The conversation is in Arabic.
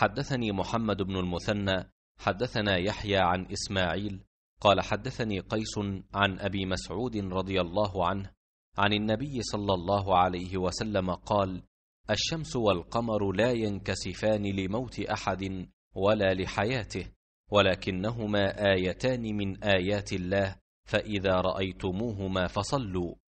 حدثني محمد بن المثنى حدثنا يحيى عن إسماعيل قال حدثني قيس عن أبي مسعود رضي الله عنه عن النبي صلى الله عليه وسلم قال الشمس والقمر لا ينكسفان لموت أحد ولا لحياته ولكنهما آيتان من آيات الله فإذا رأيتموهما فصلوا